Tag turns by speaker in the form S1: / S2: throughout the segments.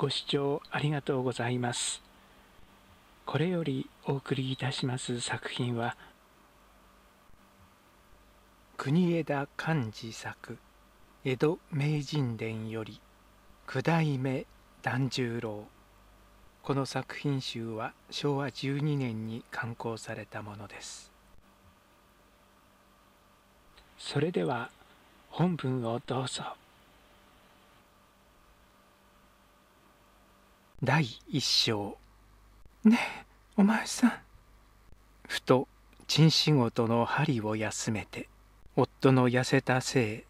S1: ご視聴ありがとうございます。これよりお送りいたします作品は、国枝寛治作、江戸名人伝より、九代目團十郎。この作品集は昭和12年に刊行されたものです。それでは本文をどうぞ。第一章ねえお前さんふと珍仕事の針を休めて夫の痩せたせ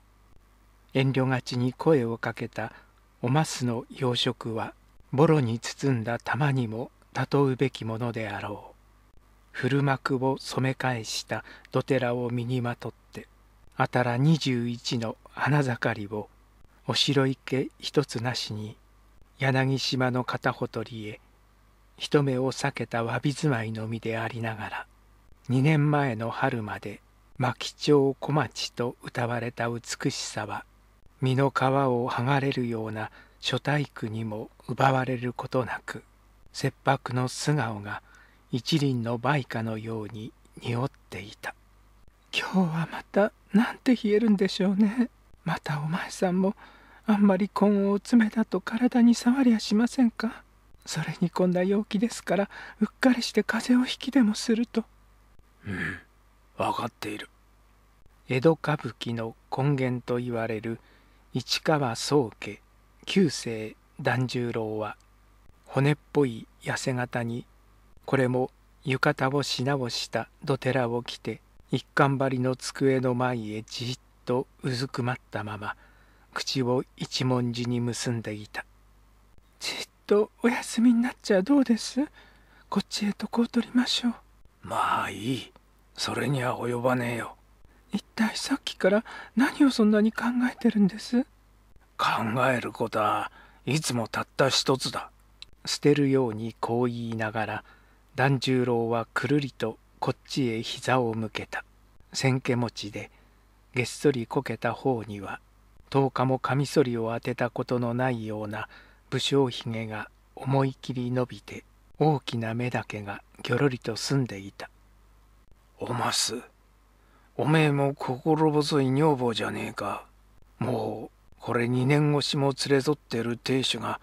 S1: い遠慮がちに声をかけたおますの養殖はボロに包んだ玉にもとうべきものであろう古幕を染め返した土寺を身にまとってあたら21の花盛りをお城池一つなしに柳島の片ほとりへ一目を避けた侘び住まいの身でありながら2年前の春まで牧町小町と歌われた美しさは身の皮を剥がれるような諸体区にも奪われることなく切迫の素顔が一輪の梅花のように匂っていた今日はまたなんて冷えるんでしょうねまたお前さんもあんまり根を詰爪だと体に触りゃしませんかそれにこんな陽気ですからうっかりして風邪をひきでもするとうん分かっている江戸歌舞伎の根源といわれる市川宗家旧世團十郎は骨っぽい痩せ型にこれも浴衣をし直した土寺を着て一貫張りの机の前へじっとうずくまったまま口を一文字に結んでいたじっとお休みになっちゃどうですこっちへとこう取りましょうまあいいそれには及ばねえよ一体さっきから何をそんなに考えてるんです考えることはいつもたった一つだ捨てるようにこう言いながら團十郎はくるりとこっちへ膝を向けた千家持ちでげっそりこけた方には10日もカミソリを当てたことのないような武将ひげが思い切り伸びて大きな目だけがぎょろりと澄んでいた。おます、おめえも心細い女房じゃねえか。もう、これ2年越しも連れ添ってる亭主が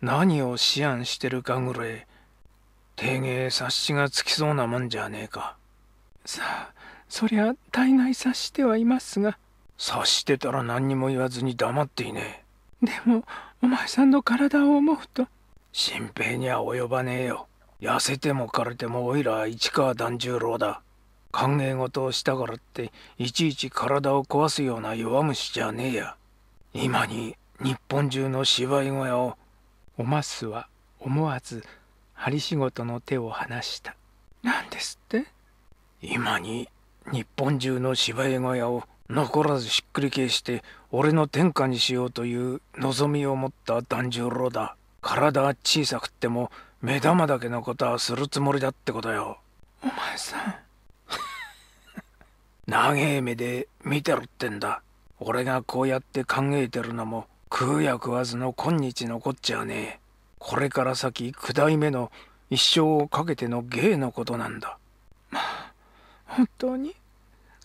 S1: 何を思案してるかぐらい、定芸察しがつきそうなもんじゃねえか。さあ、そりゃ体内察してはいますが、察してたら何にも言わずに黙っていねえでもお前さんの体を思うと新平には及ばねえよ痩せても枯れてもおいら市川團十郎だ歓迎事をしたからっていちいち体を壊すような弱虫じゃねえや今に日本中の芝居小屋をおますは思わず針仕事の手を離した何ですって今に日本中の芝居小屋を残らずしっくり返して俺の天下にしようという望みを持った團十郎だ体は小さくっても目玉だけのことはするつもりだってことよお前さん 長え目で見てろってんだ俺がこうやって考えてるのも食うや食わずの今日残っちゃねえこれから先九代目の一生をかけての芸のことなんだまあ本当に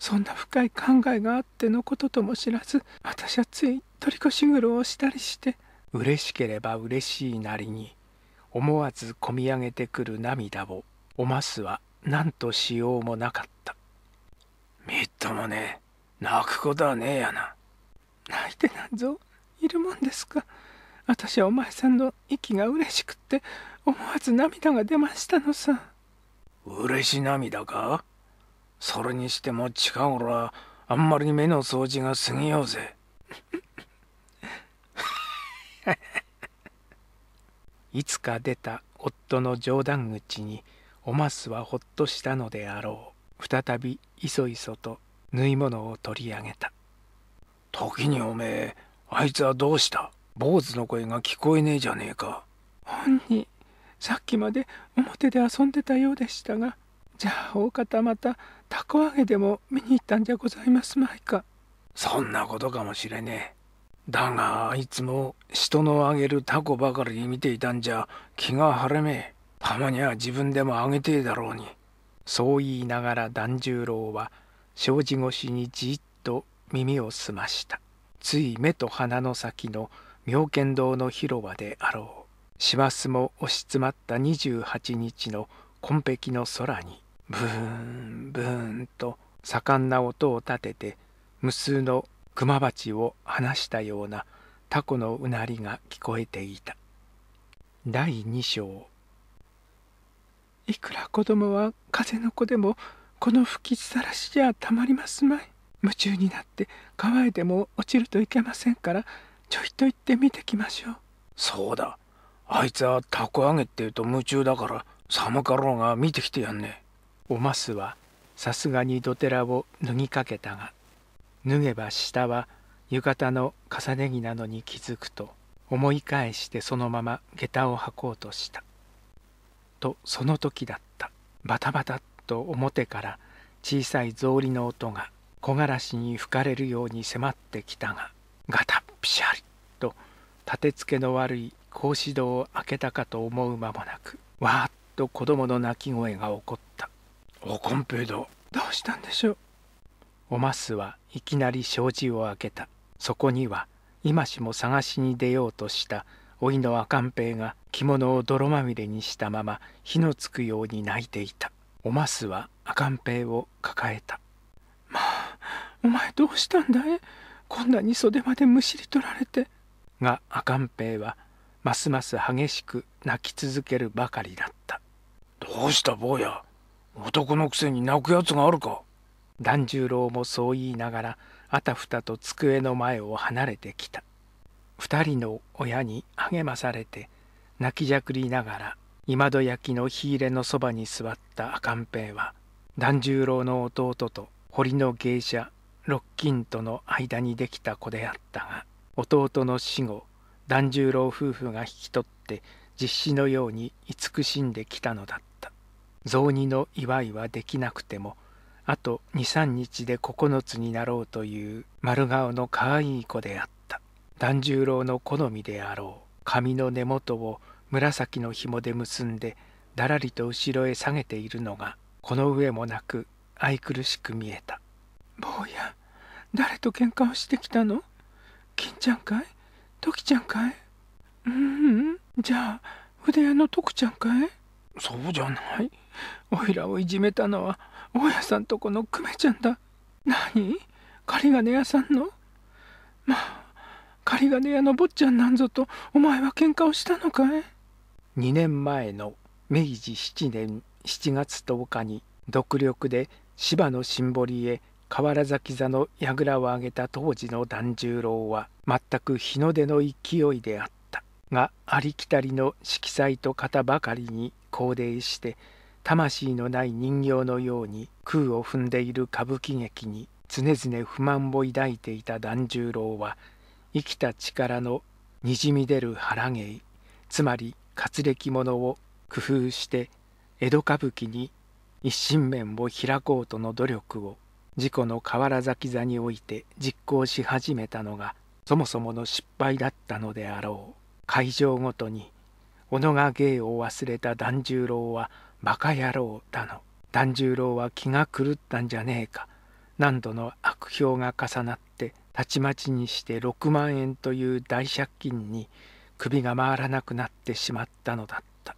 S1: そんな深い考えがあってのこととも知らず私はつい取り越し苦労をしたりして嬉しければ嬉しいなりに思わずこみ上げてくる涙をおますは何としようもなかったみっともね泣くことはねえやな泣いてなんぞいるもんですか私はお前さんの息が嬉しくって思わず涙が出ましたのさ嬉し涙かそれにしても近頃はあんまり目の掃除が過ぎようぜ いつか出た夫の冗談口におますはほっとしたのであろう再びいそいそと縫い物を取り上げた時におめえあいつはどうした坊主の声が聞こえねえじゃねえか本人さっきまで表で遊んでたようでしたがじゃあ大方また凧揚げでも見に行ったんじゃございますまいか。そんなことかもしれねえ。だがあいつも人のあげるタコばかり見ていたんじゃ気が晴れめえたまには自分でもあげてえだろうにそう言いながら團十郎は障子越しにじっと耳を澄ましたつい目と鼻の先の妙見堂の広場であろう師走も押し詰まった28日の紺碧の空にブーンブーンと盛んな音を立てて無数のクマバチを離したようなタコのうなりが聞こえていた第2章いくら子供は風の子でもこの吹きさらしじゃたまりますまい夢中になって川へでも落ちるといけませんからちょいと行って見てきましょうそうだあいつはたこ揚げって言うと夢中だから寒かろうが見てきてやんねおますはさすがに土寺を脱ぎかけたが脱げば下は浴衣の重ね着なのに気づくと思い返してそのまま下駄を履こうとした。とその時だったバタバタと表から小さい草履の音が木枯らしに吹かれるように迫ってきたがガタッピシャリと立て付けの悪い格子戸を開けたかと思う間もなくわーっと子供の泣き声が起こったおこんぺいだどうしたんでしょうおますはいきなり障子を開けたそこには今しも探しに出ようとしたおいの赤ん平が着物を泥まみれにしたまま火のつくように泣いていたおますは赤ん平を抱えた「まあお前どうしたんだいこんなに袖までむしり取られて」が赤ん平はますます激しく泣き続けるばかりだった「どうした坊や男のくせに泣くやつがあるか。團十郎もそう言いながらあたふたと机の前を離れてきた二人の親に励まされて泣きじゃくりながら今戸焼きの火入れのそばに座った赤ん平は團十郎の弟と堀の芸者六金との間にできた子であったが弟の死後團十郎夫婦が引き取って実子のように慈しんできたのだった。雑煮の祝いはできなくてもあと23日で9つになろうという丸顔の可愛い子であった團十郎の好みであろう髪の根元を紫の紐で結んでだらりと後ろへ下げているのがこの上もなく愛くるしく見えた坊や誰と喧嘩をしてきたの金ちゃんかい時ちゃんかいうん、うん、じゃあ筆屋の徳ちゃんかいそうじゃないおいらをいじめたのは大家さんとこの久米ちゃんだ何針金屋さんのまあ針金屋の坊ちゃんなんぞとお前は喧嘩をしたのかい2年前の明治7年7月10日に独力で芝のシンボリへ河原崎座の櫓を上げた当時の團十郎は全く日の出の勢いであったがありきたりの色彩と型ばかりに高齢して魂のない人形のように空を踏んでいる歌舞伎劇に常々不満を抱いていた團十郎は生きた力のにじみ出る腹芸つまり活歴者を工夫して江戸歌舞伎に一心面を開こうとの努力を自己の河原崎座において実行し始めたのがそもそもの失敗だったのであろう会場ごとに小野が芸を忘れた團十郎はバカ野郎だの團十郎は気が狂ったんじゃねえか何度の悪評が重なってたちまちにして6万円という大借金に首が回らなくなってしまったのだった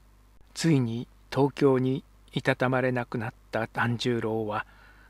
S1: ついに東京にいたたまれなくなった團十郎は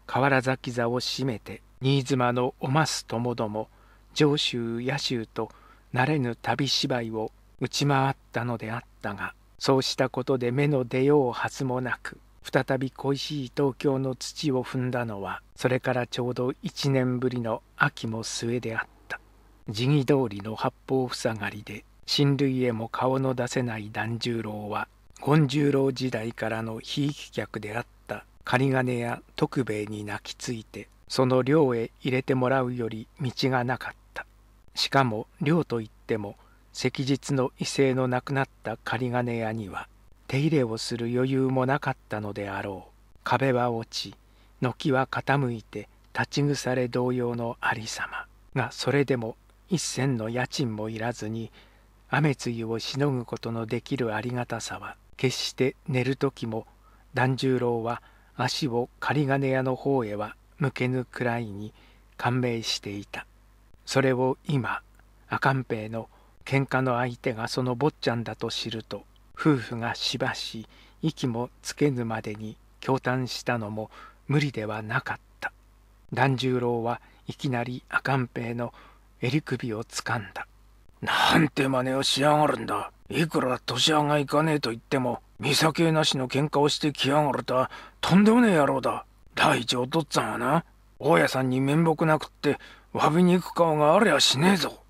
S1: 河原崎座を閉めて新妻のおますともども上州野州と慣れぬ旅芝居を打ち回ったのであったがそうしたことで目の出ようはずもなく再び恋しい東京の土を踏んだのはそれからちょうど一年ぶりの秋も末であった時期通りの八方塞がりで親類へも顔の出せない團十郎は権十郎時代からのひいき客であった狩金や徳兵衛に泣きついてその寮へ入れてもらうより道がなかったしかも寮といっても昔日の威勢のなくなった針金屋には手入れをする余裕もなかったのであろう壁は落ち軒は傾いて立ち腐れ同様のありさまがそれでも一銭の家賃もいらずに雨露をしのぐことのできるありがたさは決して寝る時も團十郎は足を針金屋の方へは向けぬくらいに感銘していたそれを今赤ん平の「喧嘩の相手がその坊ちゃんだと知ると夫婦がしばし息もつけぬまでに驚嘆したのも無理ではなかった團十郎はいきなり赤ん平の襟首をつかんだなんて真似をしやがるんだいくら年上がいかねえと言っても見境なしの喧嘩をしてきやがるとはとんでもねえ野郎だ第一お父っつぁんはな大家さんに面目なくって詫びに行く顔がありゃしねえぞ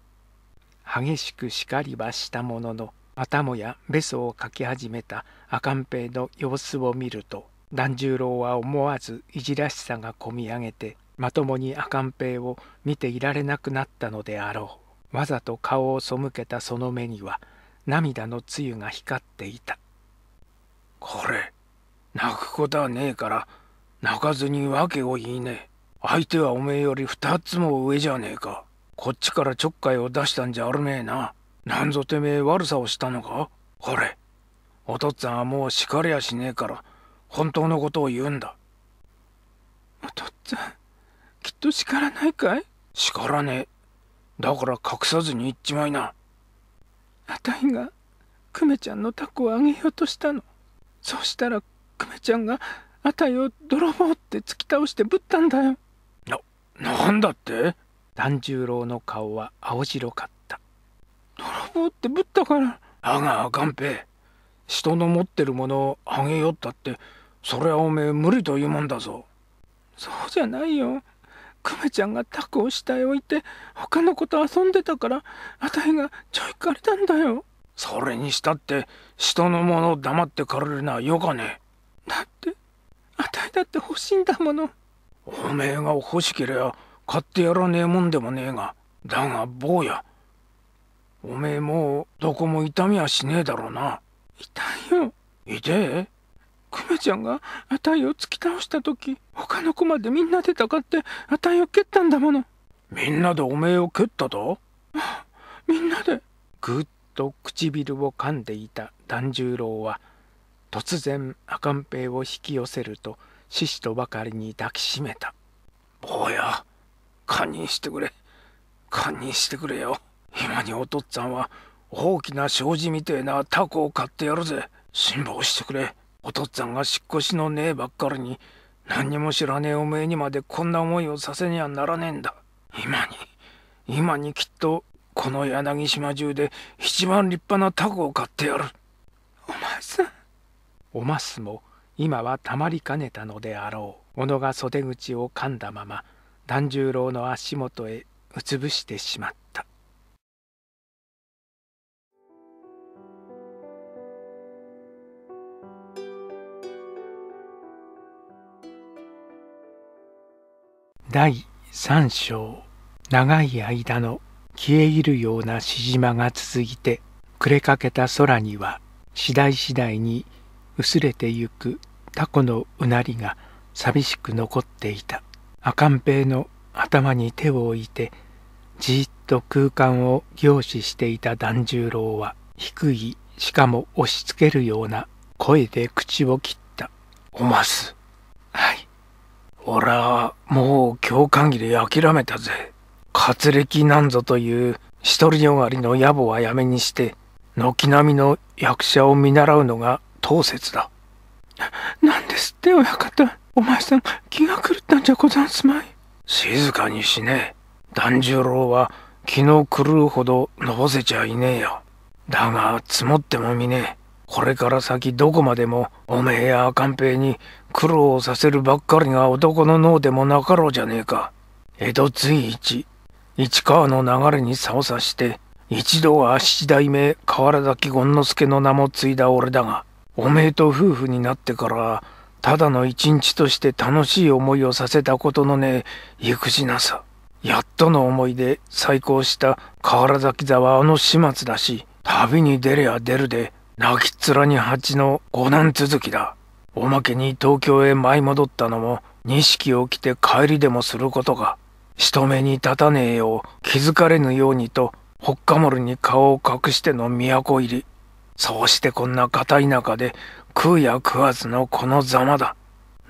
S1: 激しく叱りはしたもののまたもやべそをかき始めた赤ん平の様子を見ると團十郎は思わずいじらしさがこみ上げてまともに赤ん平を見ていられなくなったのであろうわざと顔を背けたその目には涙のつゆが光っていたこれ泣くことはねえから泣かずに訳を言いねえ相手はおめえより二つも上じゃねえかこっちからちょっかいを出したんじゃあるねえな。なんぞてめえ悪さをしたのかほれ。お父っつぁんはもう叱りやしねえから、本当のことを言うんだ。お父っつぁん、きっと叱らないかい叱らねえ。だから隠さずに言っちまいな。あたいが、久米ちゃんのタコをあげようとしたの。そうしたら、久米ちゃんが、あたいを泥棒って突き倒してぶったんだよ。な、なんだって團十郎の顔は青白かった泥棒ってぶったからあがあ勘平人の持ってるものをあげよったってそりゃおめえ無理というもんだぞそうじゃないよクメちゃんがタコを下へ置いて他の子と遊んでたからあたいがちょい借りたんだよそれにしたって人のものを黙って借りるのはよかねだってあたいだって欲しいんだものおめえが欲しけりゃ買ってやらねえもんでもねえがだが坊やおめえもうどこも痛みはしねえだろうな痛いよ痛えクマちゃんがあたいを突き倒した時他の子までみんなで戦ってあたいを蹴ったんだものみんなでおめえを蹴ったとみんなでぐっと唇を噛んでいた團十郎は突然赤ん平を引き寄せると獅子とばかりに抱きしめた「坊や堪忍してくれ堪忍してくれよ今にお父っつぁんは大きな障子みてえなタコを買ってやるぜ辛抱してくれお父っつぁんがしっこしのねえばっかりに何にも知らねえおめえにまでこんな思いをさせにはならねえんだ今に今にきっとこの柳島中で一番立派なタコを買ってやるお前さんおますも今はたまりかねたのであろう小野が袖口を噛んだまま團十郎の足元へうつぶしてしまった第三章長い間の消え入るようなしじまが続いて暮れかけた空には次第次第に薄れてゆくタコのうなりが寂しく残っていた。赤ん平の頭に手を置いてじっと空間を凝視していた團十郎は低いしかも押しつけるような声で口を切った「おます」はい俺はもう今日限り諦めたぜ滑歴なんぞという独りよがりの野暮はやめにして軒並みの役者を見習うのが当節だ何ですって親方お前さん気が狂ったんじゃござんすまい静かにしねえ團十郎は気の狂うほどのぼせちゃいねえよだが積もってもみねえこれから先どこまでもおめえや勘平に苦労させるばっかりが男の脳でもなかろうじゃねえか江戸随一市川の流れに差をさして一度は七代目河原崎権之助の名も継いだ俺だがおめえと夫婦になってからただの一日として楽しい思いをさせたことのねえくしなさやっとの思いで再興した河原崎座はあの始末だし旅に出りゃ出るで泣きっ面に蜂の五難続きだおまけに東京へ舞い戻ったのも錦を着て帰りでもすることが人目に立たねえよう気づかれぬようにとほっかもるに顔を隠しての都入りそうしてこんな固い中で食うや食わずのこのざまだ。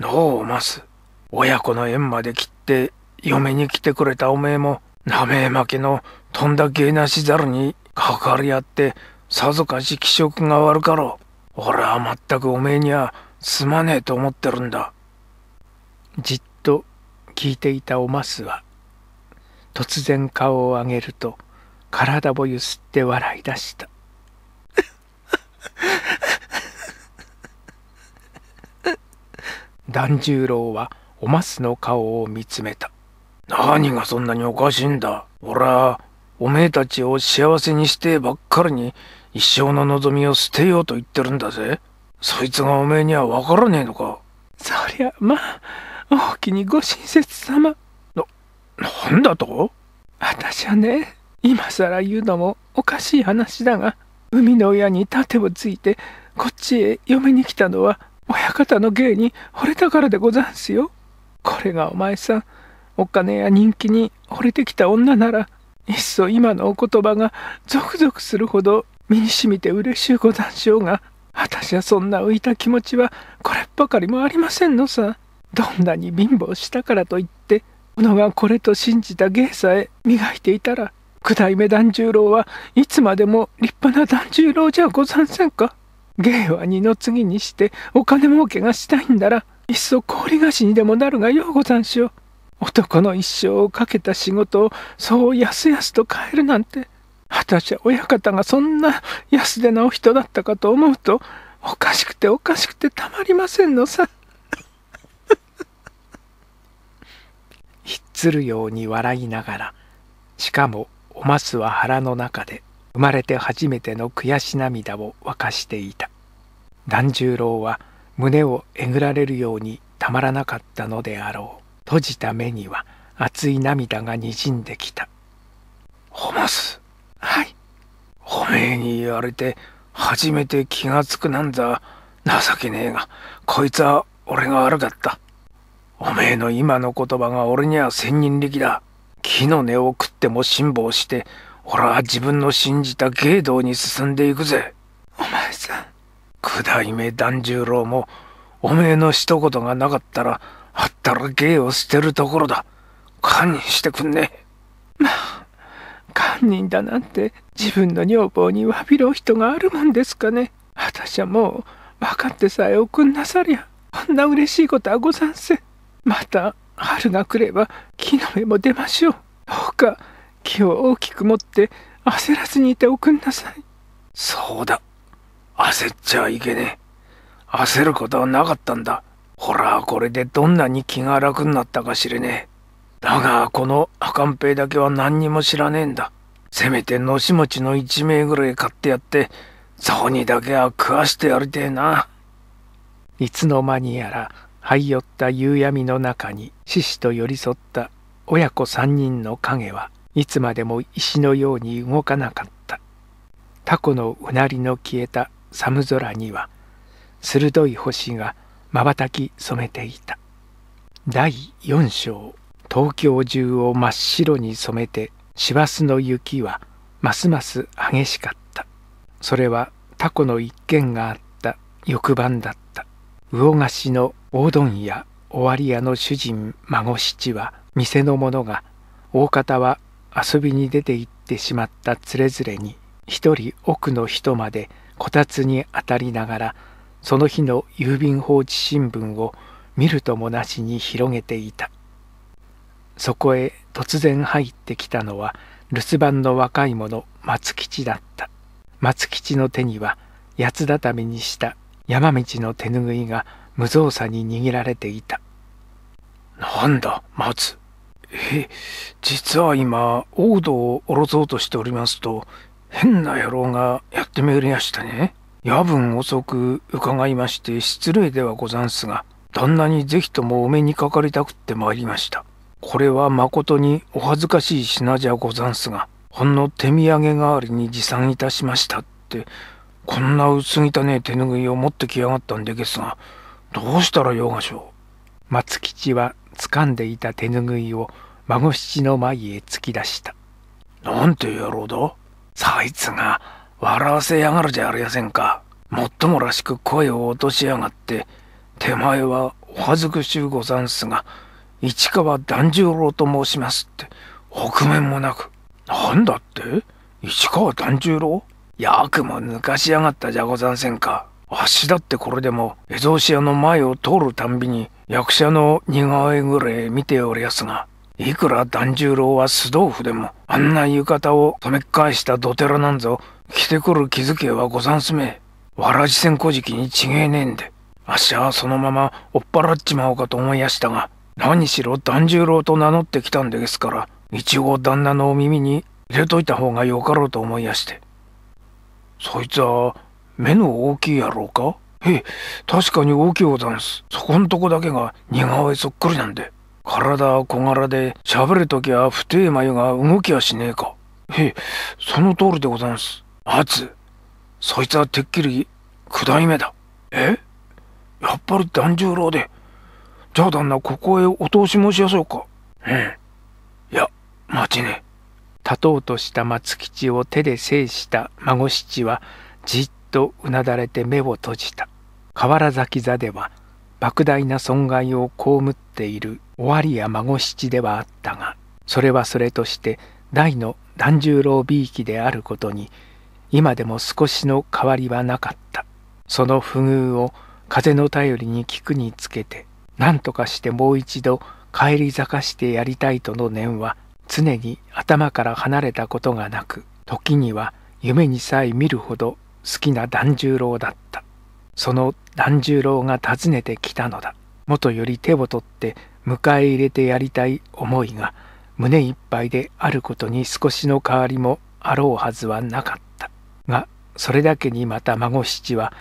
S1: 脳をます。親子の縁まで切って嫁に来てくれたおめえも、なめえ負けのとんだ芸なしざるにかかり合って、さぞかし気色が悪かろう。俺は全くおめえにはすまねえと思ってるんだ。じっと聞いていたおますは、突然顔を上げると、体をゆすって笑い出した。團十郎はおますの顔を見つめた。何がそんなにおかしいんだ俺は、おめえたちを幸せにしてばっかりに一生の望みを捨てようと言ってるんだぜ。そいつがおめえにはわからねえのか。そりゃ、まあ、おきにご親切様。な、なんだと私はね、今更言うのもおかしい話だが、海の親に盾をついてこっちへ嫁に来たのは親方の芸に惚れたからでござんすよ。これがお前さん、お金や人気に惚れてきた女なら、いっそ今のお言葉がゾクゾクするほど身にしみて嬉しゅうござんしょうが、私はそんな浮いた気持ちはこれっばかりもありませんのさ。どんなに貧乏したからといって、のがこれと信じた芸さえ磨いていたら、九代目團十郎はいつまでも立派な團十郎じゃござんせんか。芸は二の次にしてお金儲けがしたいんならいっそ氷菓子にでもなるがようござんしょう男の一生をかけた仕事をそうやすやすと変えるなんて私は親方がそんな安手なお人だったかと思うとおかしくておかしくてたまりませんのさ ひっつるように笑いながらしかもおますは腹の中で生まれて初めての悔し涙を沸かしていた團十郎は胸をえぐられるようにたまらなかったのであろう閉じた目には熱い涙がにじんできたホます」「はいおめえに言われて初めて気がつくなんざ情けねえがこいつは俺が悪かったおめえの今の言葉が俺には千人力だ木の根を食っても辛抱して俺は自分の信じた芸道に進んでいくぜお前さん九代目團十郎もおめえの一言がなかったらあったら芸を捨てるところだ堪忍してくんねまあ堪忍だなんて自分の女房に詫びる人があるもんですかね私はもう分かってさえおくんなさりゃこんな嬉しいことはござんせまた春が来れば木の芽も出ましょうどうか木を大きく持って焦らずにいておくんなさいそうだ焦っちゃいけねえ。焦ることはなかったんだ。ほら、これでどんなに気が楽になったか知れねえ。だが、この赤ん平だけは何にも知らねえんだ。せめてのしもちの一名ぐらい買ってやって、雑にだけは食わしてやりてえな。いつの間にやら、い寄った夕闇の中に、獅子と寄り添った親子三人の影はいつまでも石のように動かなかった。タコのうなりの消えた寒空には鋭い星がまばたき染めていた第4章東京中を真っ白に染めて師走の雪はますます激しかったそれはタコの一件があった翌晩だった魚菓子の大問屋尾張屋の主人孫七は店の者が大方は遊びに出て行ってしまった連れ連れに一人奥の人までこたつにあたりながらその日の郵便放置新聞を見るともなしに広げていたそこへ突然入ってきたのは留守番の若い者松吉だった松吉の手には八つ畳にした山道の手ぬぐいが無造作に握られていたなんだ松え実は今王道を下ろそうとしておりますと変な野郎がやってめりやしたね夜分遅く伺いまして失礼ではござんすが旦那にぜひともお目にかかりたくって参りましたこれはまことにお恥ずかしい品じゃござんすがほんの手土産代わりに持参いたしましたってこんな薄汚ね手ぬぐいを持ってきやがったんでげすがどうしたらようがしょう松吉は掴んでいた手ぬぐいを孫七の前へ突き出したなんて野郎だそいつが笑わせやがるじゃありやせんか。もっともらしく声を落としやがって、手前はお恥ずくしゅうござんすが、市川團十郎と申しますって、北面もなく。なんだって市川團十郎役も抜かしやがったじゃござんせんか。あっしだってこれでも、江戸屋の前を通るたんびに、役者の似顔絵ぐらい見ておりやすが、いくら團十郎は素豆腐でもあんな浴衣を染め返したドテラなんぞ着てくる気づけはござんすめわらじせんこじきにちげえねえんであっしはそのまま追っ払っちまおうかと思いやしたが何しろ團十郎と名乗ってきたんですから一応旦那のお耳に入れといた方がよかろうと思いやしてそいつは目の大きいやろうかええ確かに大きいござんすそこんとこだけが似顔絵そっくりなんで。体は小柄で、喋るときは不定眉が動きはしねえか。へえ、その通りでござんす。あつ、そいつはてっきり、九代目だ。えやっぱり團十郎で。じゃあ旦那、ここへお通し申しやそうか。うん。いや、待ちねえ。立とうとした松吉を手で制した孫七は、じっとうなだれて目を閉じた。河原崎座では、莫大な損害を被っている尾張や孫七ではあったがそれはそれとして大の團十郎美意気であることに今でも少しの変わりはなかったその不遇を風の便りに聞くにつけて何とかしてもう一度返り咲かしてやりたいとの念は常に頭から離れたことがなく時には夢にさえ見るほど好きな團十郎だったその團十郎が訪ねてきたのだもとより手を取って迎え入れてやりたい思いが胸いっぱいであることに少しの変わりもあろうはずはなかったがそれだけにまた孫七は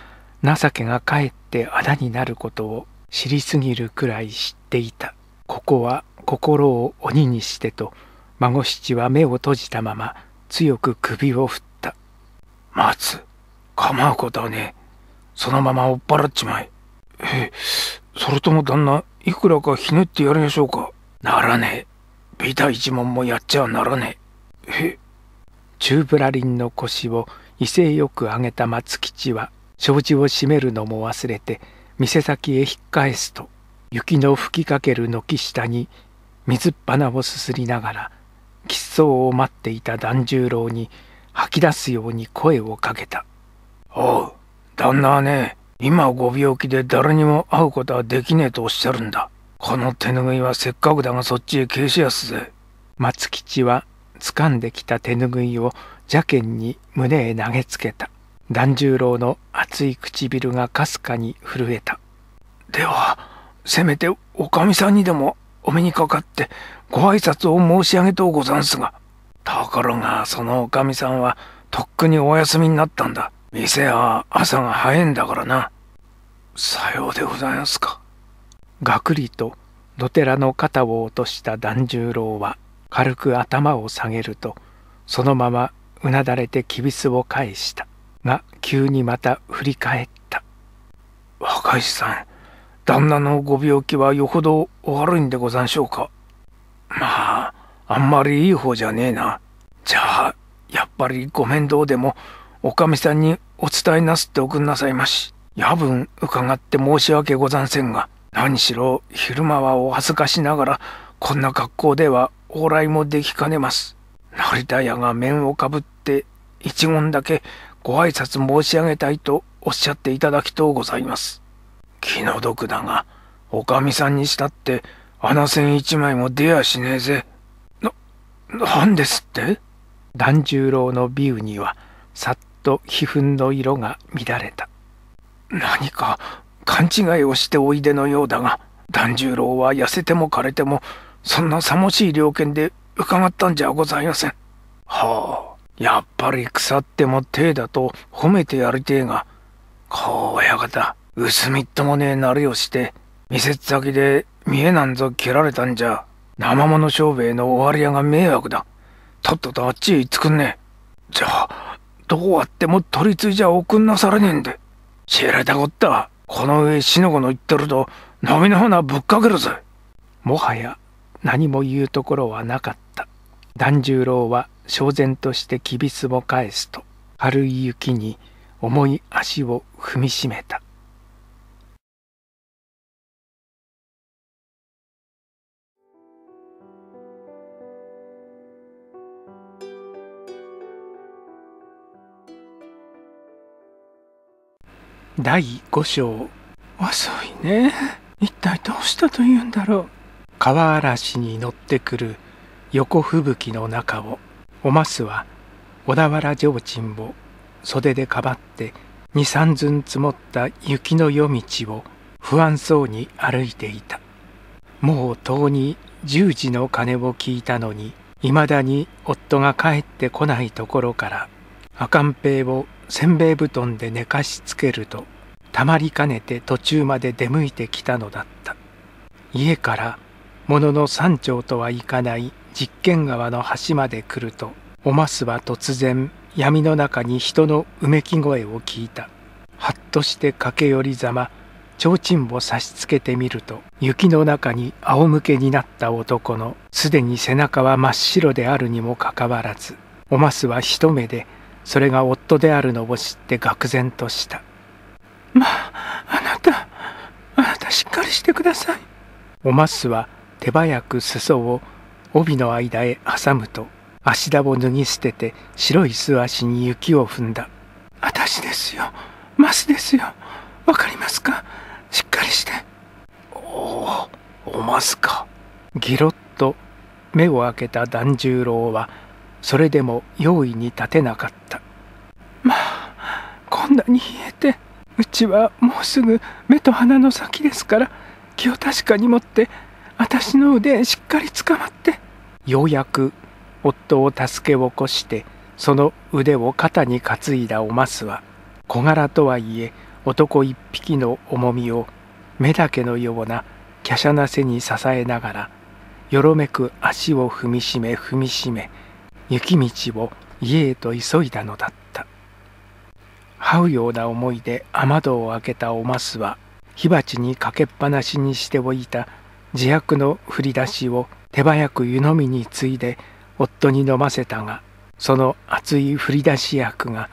S1: 情けがかえってあだになることを知りすぎるくらい知っていたここは心を鬼にしてと孫七は目を閉じたまま強く首を振った「待つ構うことねそのまま追っ払っちまえ。え、それとも旦那、いくらかひねってやりましょうか。ならねえ。ビタ一文もやっちゃならねえ。えチューブラリンの腰を威勢よく上げた松吉は、障子を閉めるのも忘れて、店先へ引っ返すと、雪の吹きかける軒下に、水っ鼻をすすりながら、吉相を待っていた團十郎に、吐き出すように声をかけた。おう。旦那はね今ご病気で誰にも会うことはできねえとおっしゃるんだこの手ぬぐいはせっかくだがそっちへ消しやすぜ松吉は掴んできた手ぬぐいを邪剣に胸へ投げつけた團十郎の熱い唇がかすかに震えたではせめておかみさんにでもお目にかかってご挨拶を申し上げとうござんすがところがそのおかみさんはとっくにお休みになったんだ店は朝が早いんだからな。さようでございますか。がくりと土寺の肩を落とした團十郎は軽く頭を下げるとそのままうなだれてきびすを返したが急にまた振り返った若石さん旦那のご病気はよほどお悪いんでござんしょうかまああんまりいい方じゃねえなじゃあやっぱりご面倒でもおかみさんにお伝えなすっておくんなさいまし。夜分伺って申し訳ござんせんが、何しろ昼間はお恥ずかしながら、こんな格好では往来もできかねます。成田屋が面をかぶって一言だけご挨拶申し上げたいとおっしゃっていただきとうございます。気の毒だが、おかみさんにしたって穴線一枚も出やしねえぜ。な、なんですって團十郎のビューにはさっと皮膚の色が乱れた何か勘違いをしておいでのようだが團十郎は痩せても枯れてもそんなさもしい猟犬で伺ったんじゃございませんはあやっぱり腐っても手だと褒めてやりてえがこう親方薄みっともねえなりをして店先で見えなんぞ蹴られたんじゃ生物商兵衛の終わり屋が迷惑だとっととあっちへ行ってくんねじゃあどうあっても取り次いじゃ送んなされねえんで知られたこったこの上しの子の言ってると飲みの花ぶっかけるぜもはや何も言うところはなかった團十郎は焦然としてきびすを返すと軽い雪に重い足を踏みしめた第5章遅いね一体どうしたというんだろう川嵐に乗ってくる横吹雪の中をおますは小田原提灯を袖でかばって二三寸積もった雪の夜道を不安そうに歩いていたもう遠に十時の鐘を聞いたのにいまだに夫が帰ってこないところから赤ん平をせんべい布団で寝かしつけるとたまりかねて途中まで出向いてきたのだった家からものの山頂とはいかない実験川の端まで来るとおますは突然闇の中に人のうめき声を聞いたはっとして駆け寄りざま提灯を差しつけてみると雪の中に仰向けになった男のすでに背中は真っ白であるにもかかわらずおますは一目でそれが夫であるのを知って愕然としたまああなたあなたしっかりしてくださいおますは手早く裾を帯の間へ挟むと足田を脱ぎ捨てて白い素足に雪を踏んだ私ですよマスですよわかりますかしっかりしておおおますかギロッと目を開けた團十郎はそれでも容易に立てなかったまあこんなに冷えてうちはもうすぐ目と鼻の先ですから気を確かに持って私の腕しっかりつかまってようやく夫を助け起こしてその腕を肩に担いだおますは小柄とはいえ男一匹の重みを目だけのような華奢な背に支えながらよろめく足を踏みしめ踏みしめ雪道を家へと急いだのだった這うような思いで雨戸を開けたおますは火鉢にかけっぱなしにしておいた自白の振り出しを手早く湯飲みに継いで夫に飲ませたがその熱い振り出し薬が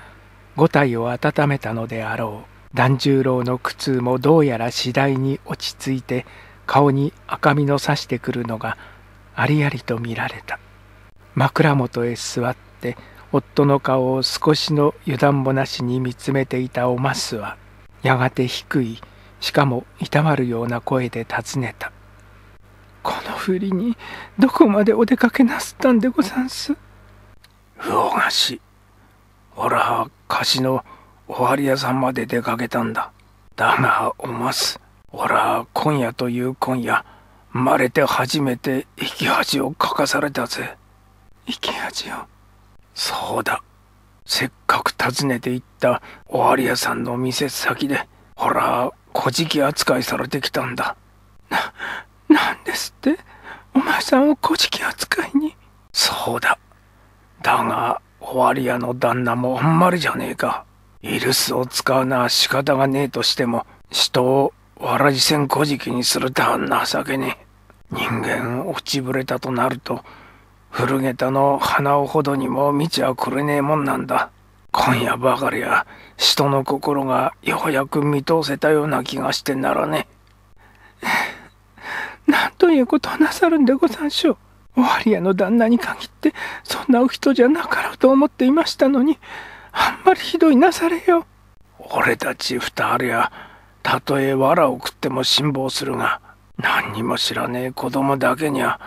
S1: 五体を温めたのであろう團十郎の苦痛もどうやら次第に落ち着いて顔に赤みのさしてくるのがありありと見られた。枕元へ座って夫の顔を少しの油断もなしに見つめていたおますはやがて低いしかも痛まるような声で尋ねた「このふりにどこまでお出かけなすったんでござんす?」「魚菓子おらは菓子のおはり屋さんまで出かけたんだだがおますおらは今夜という今夜生まれて初めて生き恥をかかされたぜ」池味よそうだせっかく訪ねていった尾張屋さんの店先でほら小じき扱いされてきたんだな何んですってお前さんを小じき扱いにそうだだが尾張屋の旦那もあんまりじゃねえかイルスを使うのは仕方がねえとしても人をわらじせん小じきにするとは情けねえ人間落ちぶれたとなると古げたの花をほどにも見ちゃくれねえもんなんだ。今夜ばかりは人の心がようやく見通せたような気がしてならね。なんということをなさるんでござんしょう。終わり屋の旦那に限ってそんなお人じゃなかろうと思っていましたのに、あんまりひどいなされよ。俺たち二人や、たとえ藁を食っても辛抱するが、何にも知らねえ子供だけにゃ、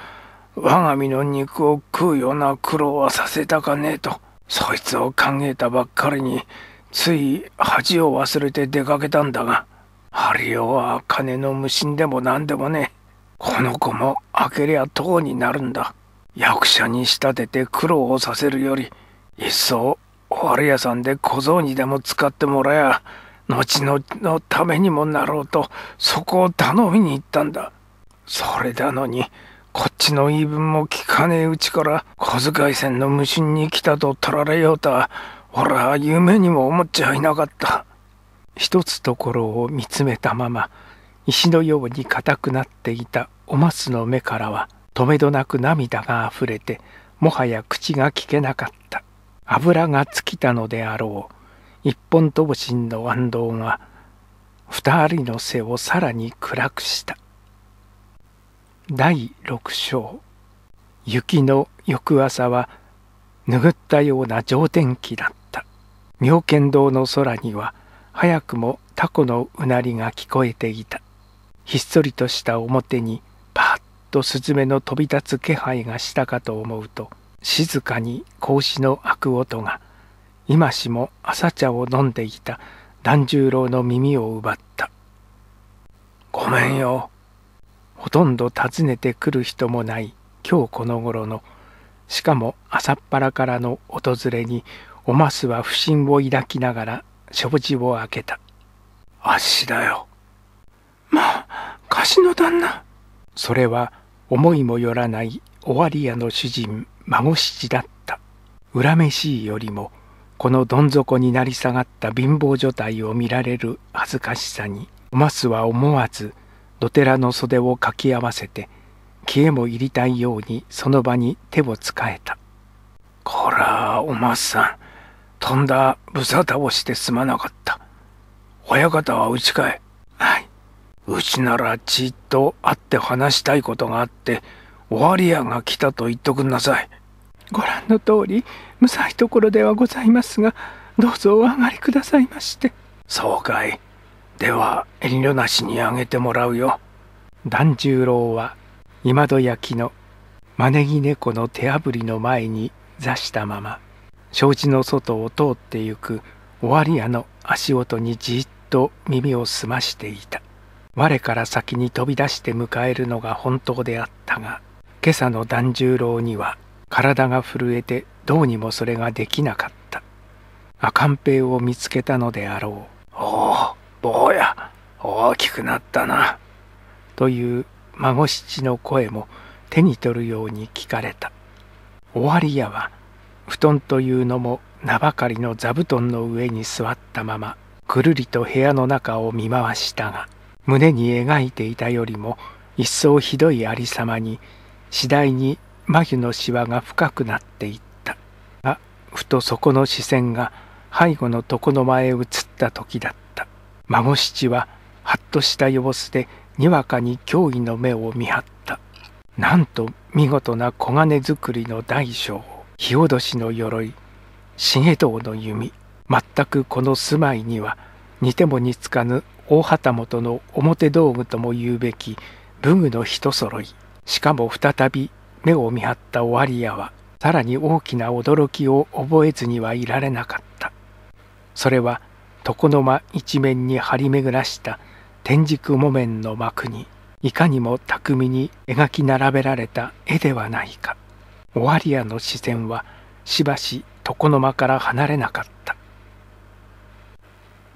S1: 我が身の肉を食うような苦労はさせたかねえとそいつを考えたばっかりについ恥を忘れて出かけたんだがハリオは金の無心でも何でもねこの子も開けりゃ塔になるんだ役者に仕立てて苦労をさせるよりいっそおわ屋さんで小僧にでも使ってもらや後々のためにもなろうとそこを頼みに行ったんだそれなのにこっちの言い分も聞かねえうちから小遣い船の無心に来たと取られようとは俺は夢にも思っちゃいなかった一つところを見つめたまま石のように硬くなっていたお松の目からはとめどなく涙があふれてもはや口が聞けなかった油が尽きたのであろう一本刀身の安藤が二人の背をさらに暗くした第6章雪の翌朝は拭ったような上天気だった妙見堂の空には早くもタコのうなりが聞こえていたひっそりとした表にパッとスズメの飛び立つ気配がしたかと思うと静かに格子の開く音が今しも朝茶を飲んでいた團十郎の耳を奪った「ごめんよほとんど訪ねてくる人もない今日この頃のしかも朝っぱらからの訪れにおますは不審を抱きながら障子を開けたあっしだよまあ貸しの旦那それは思いもよらない尾張屋の主人孫七だった恨めしいよりもこのどん底になり下がった貧乏女体を見られる恥ずかしさにおますは思わず土寺の袖をかき合わせて消えも入りたいようにその場に手をつかえたこらおまっさんとんだ無沙汰をしてすまなかった親方はうちかいはいうちならちっと会って話したいことがあって終わりやが来たと言っとくんなさいご覧の通りむさいところではございますがどうぞお上がりくださいましてそうかいでは遠慮なしにあげてもらうよ。團十郎は今戸焼きの招き猫の手あぶりの前に座したまま障子の外を通ってゆくわり屋の足音にじっと耳を澄ましていた我から先に飛び出して迎えるのが本当であったが今朝の團十郎には体が震えてどうにもそれができなかった赤ん平を見つけたのであろうおお坊や、大きくなったな。という孫七の声も手に取るように聞かれた。終わり屋は、布団というのも名ばかりの座布団の上に座ったまま、ぐるりと部屋の中を見回したが、胸に描いていたよりも一層ひどいありさまに、次第に眉のしわが深くなっていった。が、ふとそこの視線が背後の床の前へ移った時だった。孫七ははっとした様子でにわかに驚異の目を見張ったなんと見事な黄金作りの大小火おどしの鎧重藤の弓全くこの住まいには似ても似つかぬ大旗本の表道具とも言うべき武具の一揃いしかも再び目を見張った終わりアはさらに大きな驚きを覚えずにはいられなかったそれは床の間一面に張り巡らした天竺木綿の幕にいかにも巧みに描き並べられた絵ではないかオアリアの視線はしばし床の間から離れなかった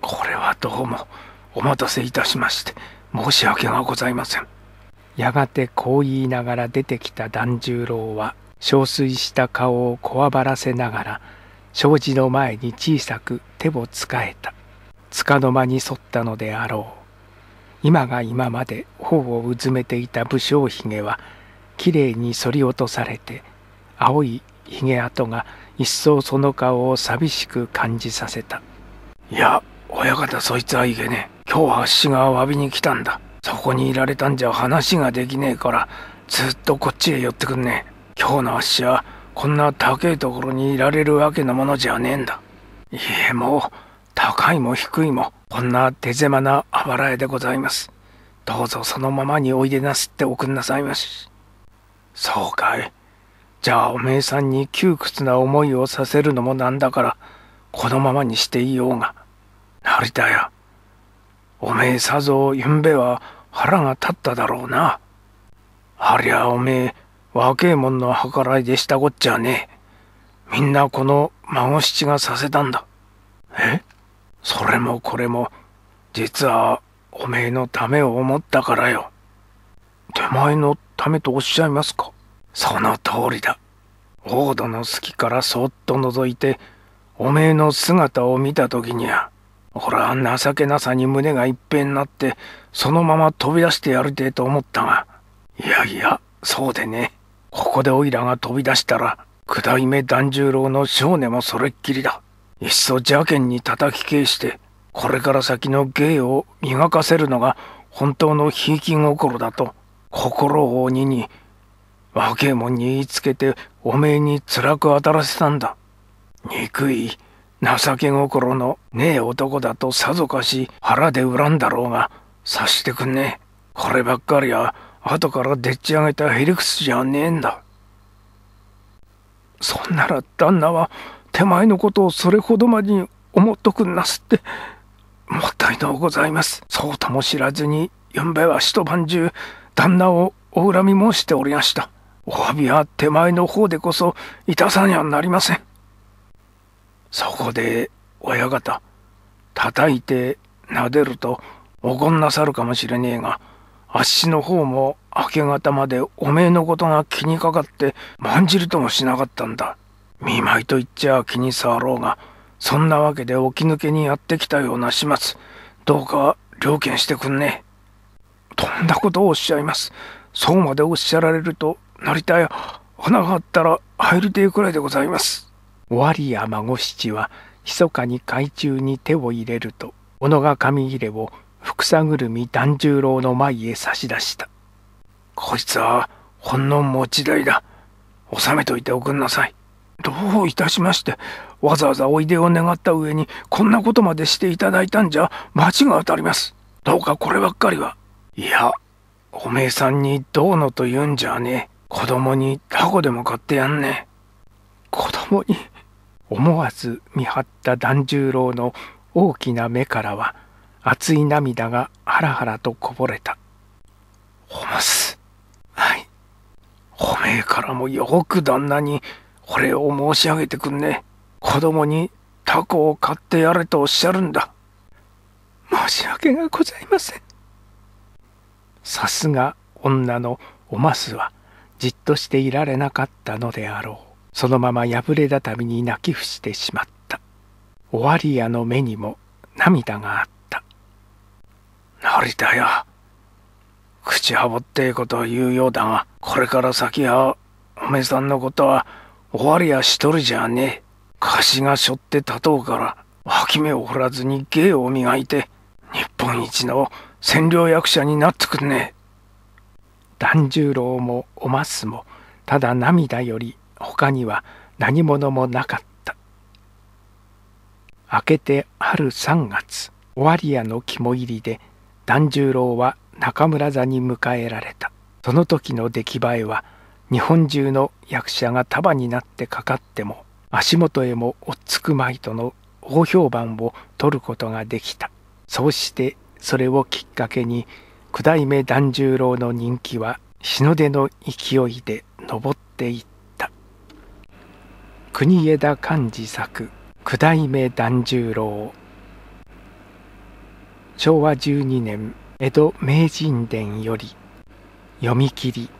S1: これはどうもお待たせいたしまして申し訳がございませんやがてこう言いながら出てきた團十郎は憔悴した顔をこわばらせながら障子の前に小さく手をつかえた束の間に沿ったのであろう今が今まで頬をうずめていた武将髭はきれいに剃り落とされて青い髭跡が一層その顔を寂しく感じさせたいや親方そいつはいけねえ今日はあっしが詫びに来たんだそこにいられたんじゃ話ができねえからずっとこっちへ寄ってくんねえ今日のあっしはこんな高えところにいられるわけのものじゃねえんだいえもう高いも低いもこんな手狭なあばらえでございますどうぞそのままにおいでなすっておくんなさいましそうかいじゃあおめえさんに窮屈な思いをさせるのもなんだからこのままにしていようが成田やおめえさぞゆんべは腹が立っただろうなありゃおめえ若えもんの計らいでしたこっちゃねえみんなこの孫七がさせたんだえそれもこれも実はおめえのためを思ったからよ手前のためとおっしゃいますかその通りだ王土の隙からそっと覗いておめえの姿を見た時には俺は情けなさに胸がいっぺんになってそのまま飛び出してやりてえと思ったがいやいやそうでねここでおいらが飛び出したら九代目團十郎の性根もそれっきりだいっそ邪剣に叩き消してこれから先の芸を磨かせるのが本当のひいき心だと心を鬼に若えもんに言いつけておめえに辛く当たらせたんだ憎い情け心のねえ男だとさぞかし腹で恨んだろうが察してくんねえこればっかりは後からでっち上げたヘリクスじゃねえんだそんなら旦那は手前のことをそれほどまでに思っとくんなすってもったいのうございますそうとも知らずにゆんべは一晩中旦那をお恨み申しておりましたお詫びは手前の方でこそいたさにはなりませんそこで親方叩いて撫でると怒んなさるかもしれねえがあっしの方も明け方までおめえのことが気にかかってまんじりともしなかったんだ見舞いと言っちゃ気に障ろうがそんなわけで起き抜けにやってきたような始末どうか了見してくんねとんだことをおっしゃいますそうまでおっしゃられるとなりたい花があったら入りてえくらいでございます尾張や孫七は密かに海中に手を入れると小野が紙切れを福さぐるみ團十郎の前へ差し出したこいつはほんの持ち代だ納めといておくんなさいどういたしまして、わざわざおいでを願った上に、こんなことまでしていただいたんじゃ、違が当たります。どうかこればっかりは。いや、おめえさんにどうのと言うんじゃねえ。子供にタコでも買ってやんねえ。子供に。思わず見張った團十郎の大きな目からは、熱い涙がハラハラとこぼれた。おます。はい。おめえからもよく旦那に、お礼を申し上げてくんね。子供にタコを買ってやれとおっしゃるんだ。申し訳がございません。さすが女のおますはじっとしていられなかったのであろう。そのまま破れ畳に泣き伏してしまった。終わり屋の目にも涙があった。成田屋、口はぼってえことを言うようだが、これから先はおめさんのことは終わりやしとるじゃねえ。貸しがしょって立とうから、脇目を掘らずに芸を磨いて、日本一の占領役者になってくんねえ。團十郎もおますも、ただ涙より他には何者もなかった。明けて春3月、終わりの肝入りで、團十郎は中村座に迎えられた。その時の出来栄えは、日本中の役者が束になってかかっても足元へも追っつくまいとの大評判を取ることができたそうしてそれをきっかけに九代目團十郎の人気は日の出の勢いで上っていった国枝寛治作「九代目團十郎」昭和12年江戸名人伝より読み切り